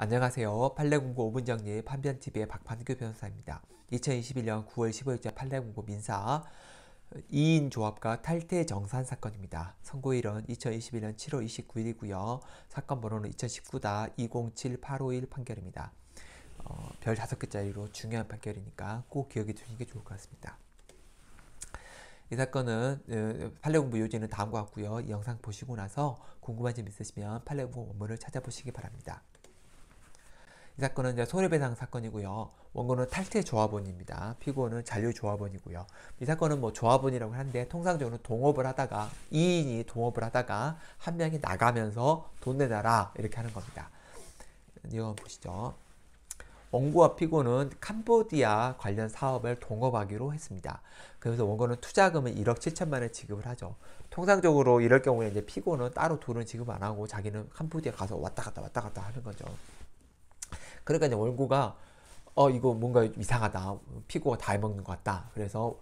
안녕하세요. 판례공고 5분정리 판변TV의 박판규 변호사입니다. 2021년 9월 15일자 판례공고 민사 2인 조합과 탈퇴 정산 사건입니다. 선고일은 2021년 7월 29일이고요. 사건 번호는 2 0 1 9 207851 판결입니다. 어, 별 5개짜리로 중요한 판결이니까 꼭 기억해 두시는 게 좋을 것 같습니다. 이 사건은 판례공부 어, 요지는 다음과 같고요. 이 영상 보시고 나서 궁금한 점 있으시면 판례공부 원문을 찾아보시기 바랍니다. 이 사건은 이제 손해배상 사건이고요. 원고는 탈퇴 조합원입니다. 피고는 잔류 조합원이고요. 이 사건은 뭐 조합원이라고 하는데 통상적으로 동업을 하다가 2인이 동업을 하다가 한 명이 나가면서 돈 내놔라 이렇게 하는 겁니다. 이거 보시죠. 원고와 피고는 캄보디아 관련 사업을 동업하기로 했습니다. 그래서 원고는 투자금을 1억 7천만 원 지급을 하죠. 통상적으로 이럴 경우에 이제 피고는 따로 돈을 지급 안 하고 자기는 캄보디아 가서 왔다 갔다 왔다 갔다 하는 거죠. 그러니까 이제 월구가 어 이거 뭔가 이상하다 피고가 다 해먹는 것 같다 그래서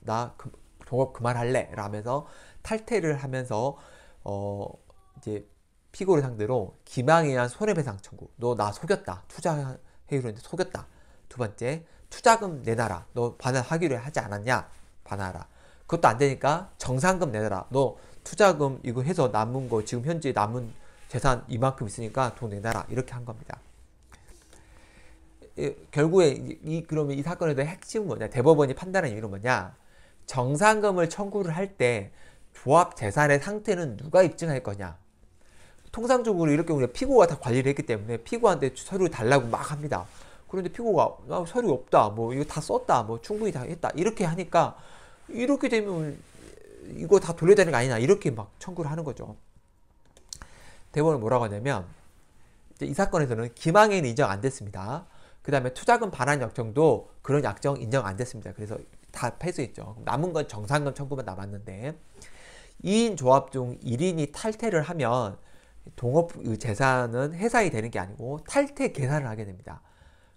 나 그, 종업 그만할래 라면서 탈퇴를 하면서 어 이제 피고를 상대로 기망에 의한 손해배상 청구 너 나 속였다 투자해의로 했는데 속였다 두 번째 투자금 내놔라 너 반환하기로 하지 않았냐 반환하라 그것도 안 되니까 정산금 내놔라 너 투자금 이거 해서 남은 거 지금 현재 남은 재산 이만큼 있으니까 돈 내놔라 이렇게 한 겁니다 예, 결국에 이, 그러면 이 사건에 대한 핵심은 뭐냐? 대법원이 판단한 이유는 뭐냐? 정상금을 청구를 할 때 조합 재산의 상태는 누가 입증할 거냐? 통상적으로 이렇게 우리가 피고가 다 관리를 했기 때문에 피고한테 서류 달라고 막 합니다. 그런데 피고가 아, 서류 없다, 뭐 이거 다 썼다, 뭐 충분히 다 했다 이렇게 하니까 이렇게 되면 이거 다 돌려야 되는 거 아니냐 이렇게 막 청구를 하는 거죠. 대법원은 뭐라고 하냐면 이 사건에서는 기망에는 인정 안 됐습니다. 그 다음에 투자금 반환 약정도 그런 약정 인정 안 됐습니다. 그래서 다 패스했죠. 남은 건 정산금 청구만 남았는데 2인 조합 중 1인이 탈퇴를 하면 동업 재산은 회사이 되는 게 아니고 탈퇴 계산을 하게 됩니다.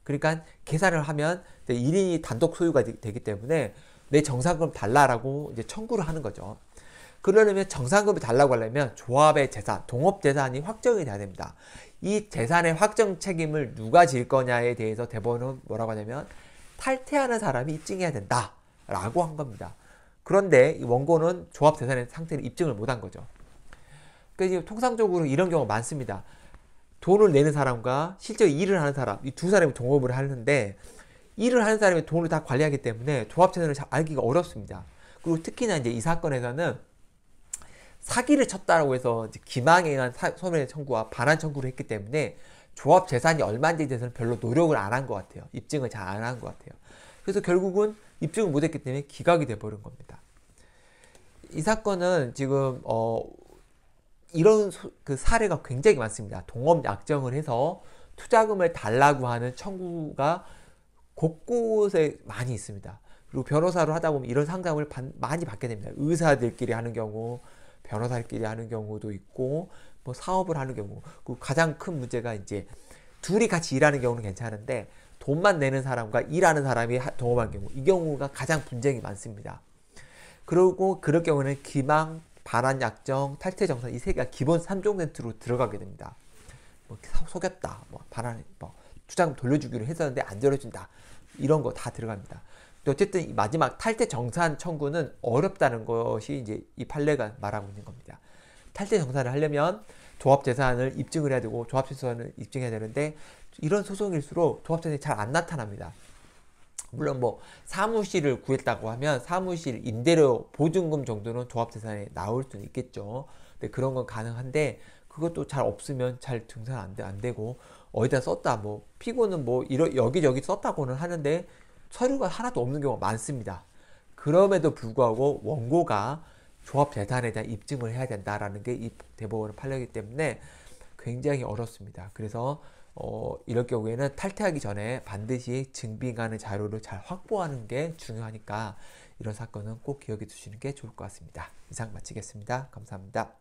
그러니까 계산을 하면 1인이 단독 소유가 되기 때문에 내 정산금 달라라고 이제 청구를 하는 거죠. 그러려면 정산금을 달라고 하려면 조합의 재산, 동업 재산이 확정이 돼야 됩니다. 이 재산의 확정 책임을 누가 질 거냐에 대해서 대법원은 뭐라고 하냐면 탈퇴하는 사람이 입증해야 된다라고 한 겁니다. 그런데 이 원고는 조합 재산의 상태를 입증을 못 한 거죠. 그러니까 통상적으로 이런 경우가 많습니다. 돈을 내는 사람과 실제 일을 하는 사람 이 두 사람이 종업을 하는데 일을 하는 사람이 돈을 다 관리하기 때문에 조합 재산을 잘 알기가 어렵습니다. 그리고 특히나 이제 이 사건에서는 사기를 쳤다라고 해서 기망에 의한 소멸 청구와 반환 청구를 했기 때문에 조합 재산이 얼마인지에 대해서는 별로 노력을 안 한 것 같아요. 입증을 잘 안 한 것 같아요. 그래서 결국은 입증을 못했기 때문에 기각이 돼버린 겁니다. 이 사건은 지금 어 이런 소, 그 사례가 굉장히 많습니다. 동업 약정을 해서 투자금을 달라고 하는 청구가 곳곳에 많이 있습니다. 그리고 변호사로 하다 보면 이런 상담을 많이 받게 됩니다. 의사들끼리 하는 경우, 변호사끼리 하는 경우도 있고 뭐 사업을 하는 경우 그 가장 큰 문제가 이제 둘이 같이 일하는 경우는 괜찮은데 돈만 내는 사람과 일하는 사람이 동업한 경우 이 경우가 가장 분쟁이 많습니다. 그리고 그럴 경우는 기망, 반환 약정, 탈퇴 정산 이세 개가 기본 3종 렌트로 들어가게 됩니다. 뭐 속였다, 뭐 반환, 뭐 주장 돌려주기로 했었는데 안 돌려준다 이런 거 다 들어갑니다. 어쨌든 마지막 탈퇴 정산 청구는 어렵다는 것이 이제 이 판례가 말하고 있는 겁니다. 탈퇴 정산을 하려면 조합재산을 입증을 해야 되고 조합재산을 입증해야 되는데 이런 소송일수록 조합재산이 잘 안 나타납니다. 물론 뭐 사무실을 구했다고 하면 사무실 임대료 보증금 정도는 조합재산에 나올 수는 있겠죠. 근데 그런 건 가능한데 그것도 잘 없으면 잘등산 안, 돼, 안 되고 어디다 썼다 뭐 피고는 뭐 이러 여기저기 썼다고는 하는데 서류가 하나도 없는 경우가 많습니다. 그럼에도 불구하고 원고가 조합재산에 대한 입증을 해야 된다라는 게 이 대법원의 판례이기 때문에 굉장히 어렵습니다. 그래서 어, 이럴 경우에는 탈퇴하기 전에 반드시 증빙하는 자료를 잘 확보하는 게 중요하니까 이런 사건은 꼭 기억해 두시는 게 좋을 것 같습니다. 이상 마치겠습니다. 감사합니다.